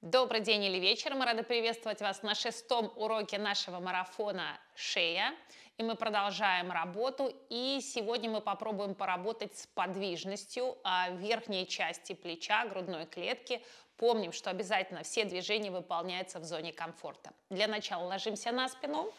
Добрый день или вечер. Мы рады приветствовать вас на шестом уроке нашего марафона «Шея». И мы продолжаем работу. И сегодня мы попробуем поработать с подвижностью а, верхней части плеча, грудной клетки. Помним, что обязательно все движения выполняются в зоне комфорта. Для начала ложимся на спину.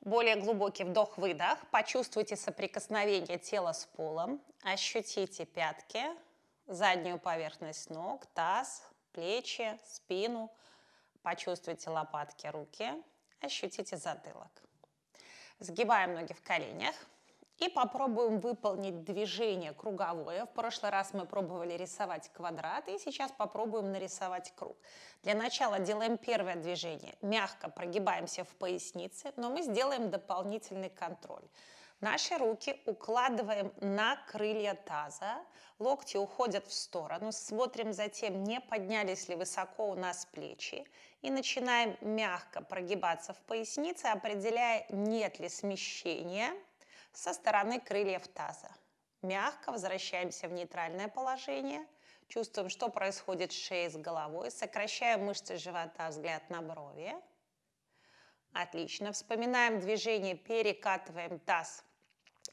более глубокий вдох-выдох. Почувствуйте соприкосновение тела с полом. Ощутите пятки, заднюю поверхность ног, таз, плечи, спину. Почувствуйте лопатки, руки. Ощутите затылок. Сгибаем ноги в коленях. И попробуем выполнить движение круговое. В прошлый раз мы пробовали рисовать квадрат, и сейчас попробуем нарисовать круг. Для начала делаем первое движение. Мягко прогибаемся в пояснице, но мы сделаем дополнительный контроль. Наши руки укладываем на крылья таза, локти уходят в сторону, смотрим затем, не поднялись ли высоко у нас плечи, и начинаем мягко прогибаться в пояснице, определяя, нет ли смещения – со стороны крыльев таза. Мягко возвращаемся в нейтральное положение. Чувствуем, что происходит с шеей с головой. Сокращаем мышцы живота, взгляд на брови. Отлично. Вспоминаем движение, перекатываем таз.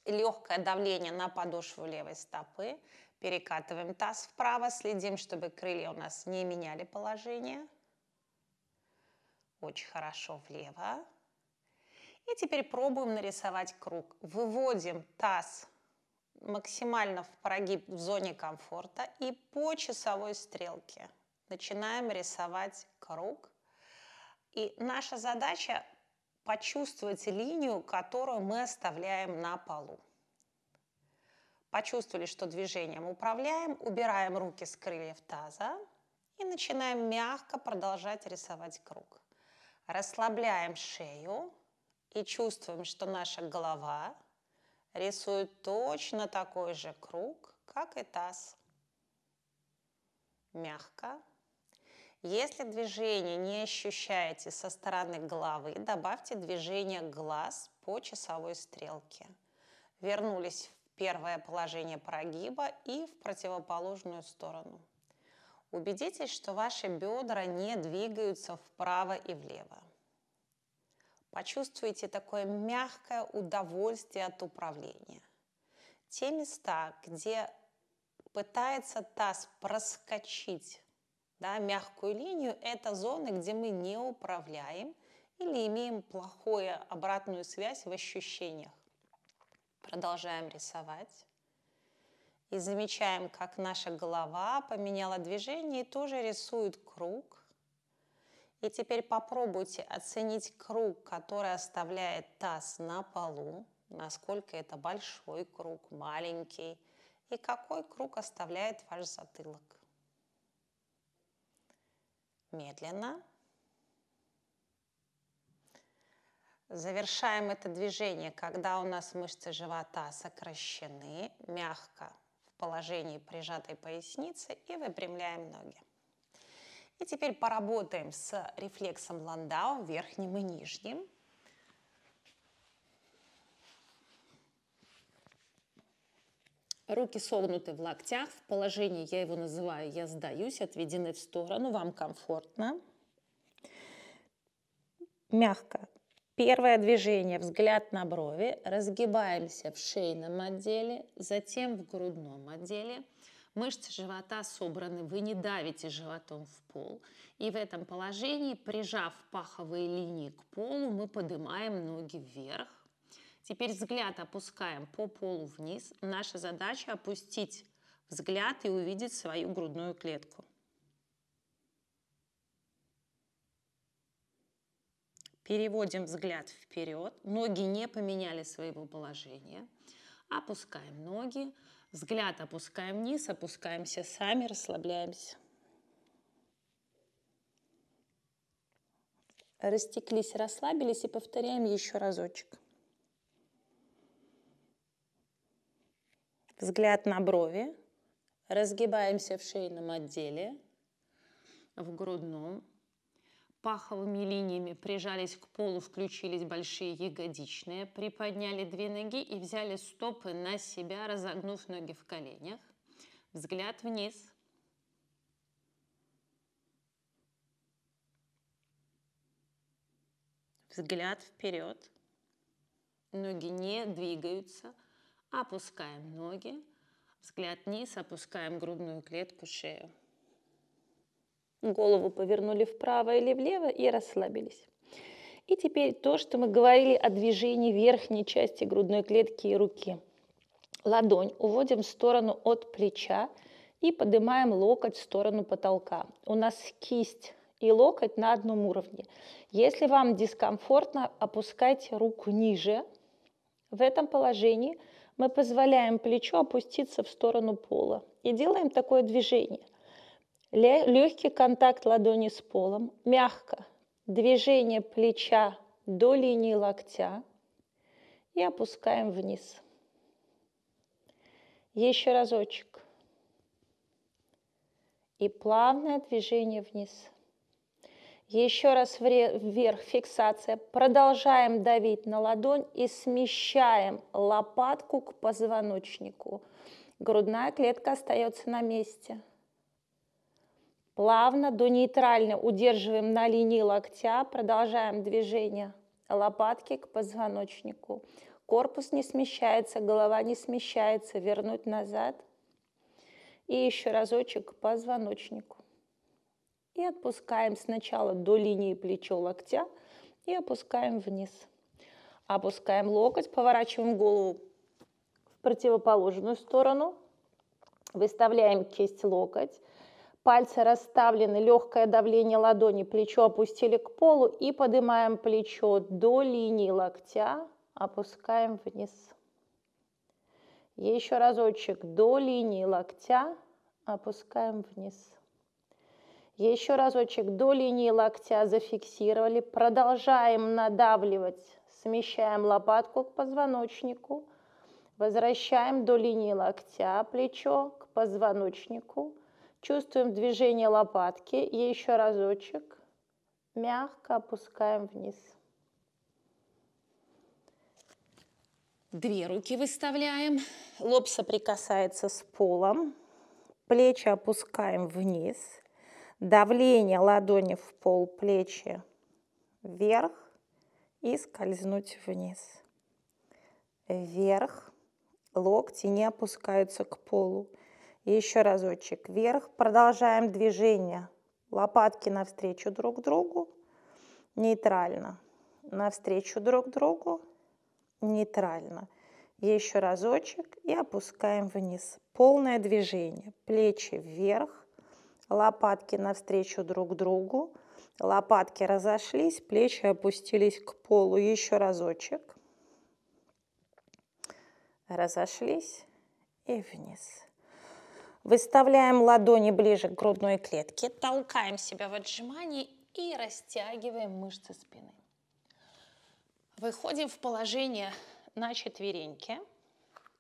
Легкое давление на подошву левой стопы. Перекатываем таз вправо, следим, чтобы крылья у нас не меняли положение. Очень хорошо влево. И теперь пробуем нарисовать круг. Выводим таз максимально в прогиб в зоне комфорта и по часовой стрелке начинаем рисовать круг. И наша задача почувствовать линию, которую мы оставляем на полу. Почувствовали, что движением управляем, убираем руки с крыльев таза и начинаем мягко продолжать рисовать круг. Расслабляем шею, и чувствуем, что наша голова рисует точно такой же круг, как и таз. Мягко. Если движение не ощущаете со стороны головы, добавьте движение глаз по часовой стрелке. Вернулись в первое положение прогиба и в противоположную сторону. Убедитесь, что ваши бедра не двигаются вправо и влево почувствуете такое мягкое удовольствие от управления. Те места, где пытается таз проскочить да, мягкую линию, это зоны, где мы не управляем или имеем плохую обратную связь в ощущениях. Продолжаем рисовать. И замечаем, как наша голова поменяла движение и тоже рисует круг – и теперь попробуйте оценить круг, который оставляет таз на полу, насколько это большой круг, маленький, и какой круг оставляет ваш затылок. Медленно. Завершаем это движение, когда у нас мышцы живота сокращены, мягко в положении прижатой поясницы и выпрямляем ноги. И теперь поработаем с рефлексом Ландау, верхним и нижним. Руки согнуты в локтях, в положении, я его называю, я сдаюсь, отведены в сторону, вам комфортно. Мягко. Первое движение, взгляд на брови, разгибаемся в шейном отделе, затем в грудном отделе – Мышцы живота собраны, вы не давите животом в пол. И в этом положении, прижав паховые линии к полу, мы поднимаем ноги вверх. Теперь взгляд опускаем по полу вниз. Наша задача опустить взгляд и увидеть свою грудную клетку. Переводим взгляд вперед. Ноги не поменяли своего положения. Опускаем ноги. Взгляд опускаем вниз, опускаемся сами, расслабляемся. Растеклись, расслабились и повторяем еще разочек. Взгляд на брови. Разгибаемся в шейном отделе, в грудном паховыми линиями прижались к полу, включились большие ягодичные, приподняли две ноги и взяли стопы на себя, разогнув ноги в коленях. Взгляд вниз. Взгляд вперед. Ноги не двигаются. Опускаем ноги. Взгляд вниз, опускаем грудную клетку, шею. Голову повернули вправо или влево и расслабились. И теперь то, что мы говорили о движении верхней части грудной клетки и руки. Ладонь уводим в сторону от плеча и поднимаем локоть в сторону потолка. У нас кисть и локоть на одном уровне. Если вам дискомфортно, опускайте руку ниже. В этом положении мы позволяем плечу опуститься в сторону пола и делаем такое движение – Легкий контакт ладони с полом, мягко движение плеча до линии локтя и опускаем вниз. Еще разочек. И плавное движение вниз. Еще раз вверх, фиксация. Продолжаем давить на ладонь и смещаем лопатку к позвоночнику. Грудная клетка остается на месте. Плавно до нейтрально удерживаем на линии локтя, продолжаем движение лопатки к позвоночнику. Корпус не смещается, голова не смещается, вернуть назад. И еще разочек к позвоночнику. И отпускаем сначала до линии плечо локтя и опускаем вниз. Опускаем локоть, поворачиваем голову в противоположную сторону. Выставляем кисть локоть. Пальцы расставлены, легкое давление ладони, плечо опустили к полу и поднимаем плечо до линии локтя, опускаем вниз. Еще разочек до линии локтя, опускаем вниз. Еще разочек до линии локтя зафиксировали. Продолжаем надавливать. Смещаем лопатку к позвоночнику. Возвращаем до линии локтя плечо к позвоночнику. Чувствуем движение лопатки. И еще разочек. Мягко опускаем вниз. Две руки выставляем. Лоб соприкасается с полом. Плечи опускаем вниз. Давление ладони в пол, плечи вверх и скользнуть вниз. Вверх. Локти не опускаются к полу. И еще разочек вверх. Продолжаем движение. Лопатки навстречу друг другу. Нейтрально. Навстречу друг другу. Нейтрально. еще разочек. И опускаем вниз. Полное движение. Плечи вверх. Лопатки навстречу друг другу. Лопатки разошлись, плечи опустились к полу. Еще разочек. Разошлись и вниз. Выставляем ладони ближе к грудной клетке, толкаем себя в отжимании и растягиваем мышцы спины. Выходим в положение на четвереньке.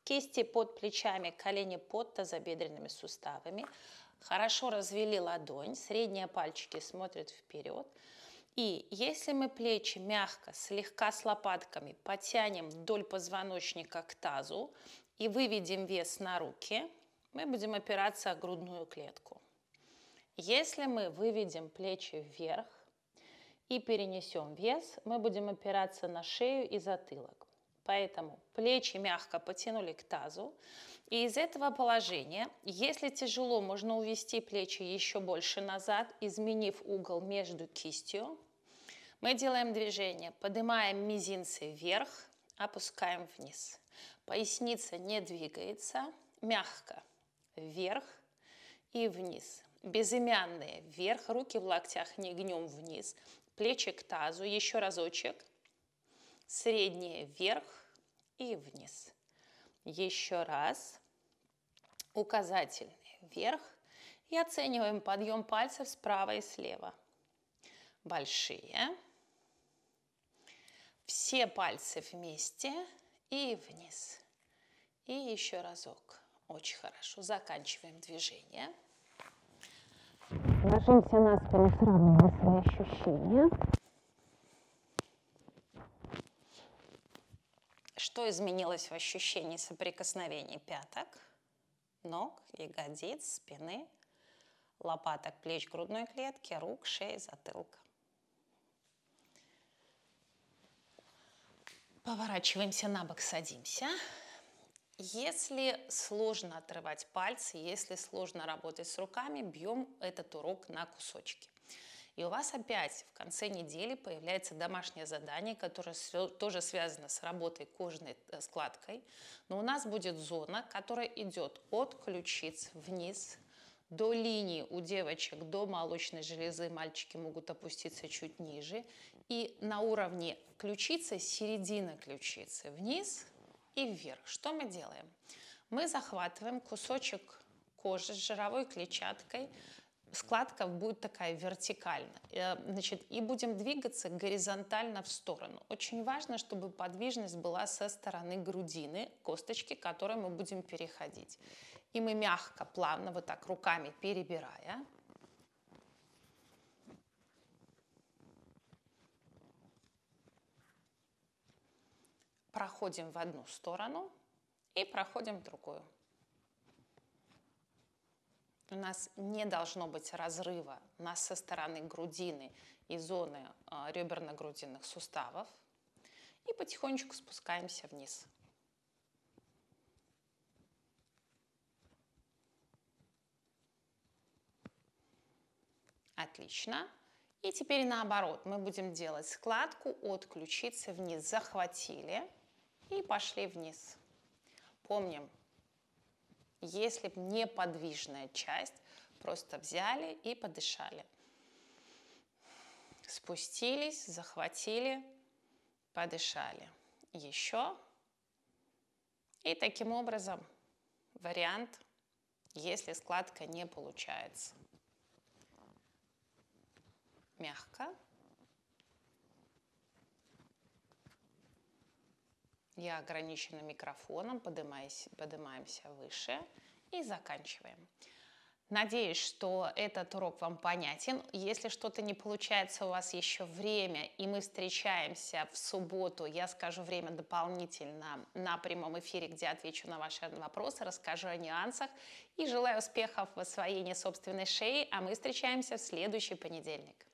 Кисти под плечами, колени под тазобедренными суставами. Хорошо развели ладонь, средние пальчики смотрят вперед. И если мы плечи мягко, слегка с лопатками потянем вдоль позвоночника к тазу и выведем вес на руки – мы будем опираться о грудную клетку. Если мы выведем плечи вверх и перенесем вес, мы будем опираться на шею и затылок. Поэтому плечи мягко потянули к тазу. И из этого положения, если тяжело, можно увести плечи еще больше назад, изменив угол между кистью. Мы делаем движение, поднимаем мизинцы вверх, опускаем вниз. Поясница не двигается, мягко вверх и вниз. Безымянные вверх, руки в локтях не гнем вниз, плечи к тазу, еще разочек. Средние вверх и вниз. Еще раз. Указательный вверх. И оцениваем подъем пальцев справа и слева. Большие. Все пальцы вместе и вниз. И еще разок. Очень хорошо. Заканчиваем движение. Ложимся на спину, сравниваем свои ощущения. Что изменилось в ощущении соприкосновений пяток, ног, ягодиц, спины, лопаток, плеч, грудной клетки, рук, шеи, затылка? Поворачиваемся на бок, садимся. Садимся. Если сложно отрывать пальцы, если сложно работать с руками, бьем этот урок на кусочки. И у вас опять в конце недели появляется домашнее задание, которое тоже связано с работой кожной э, складкой. Но у нас будет зона, которая идет от ключиц вниз до линии у девочек до молочной железы мальчики могут опуститься чуть ниже. И на уровне ключицы, середина ключицы вниз – и вверх. Что мы делаем? Мы захватываем кусочек кожи с жировой клетчаткой, складка будет такая вертикально, э, значит, и будем двигаться горизонтально в сторону. Очень важно, чтобы подвижность была со стороны грудины, косточки, к которой мы будем переходить. И мы мягко, плавно, вот так руками перебирая, проходим в одну сторону и проходим в другую. У нас не должно быть разрыва нас со стороны грудины и зоны а, реберно-грудинных суставов. И потихонечку спускаемся вниз. Отлично. И теперь наоборот, мы будем делать складку от ключицы вниз. Захватили, и пошли вниз. Помним, если бы неподвижная часть, просто взяли и подышали. Спустились, захватили, подышали. Еще. И таким образом вариант, если складка не получается. Мягко. Я ограничена микрофоном, поднимаюсь, поднимаемся выше и заканчиваем. Надеюсь, что этот урок вам понятен. Если что-то не получается, у вас еще время, и мы встречаемся в субботу. Я скажу время дополнительно на прямом эфире, где отвечу на ваши вопросы, расскажу о нюансах и желаю успехов в освоении собственной шеи, а мы встречаемся в следующий понедельник.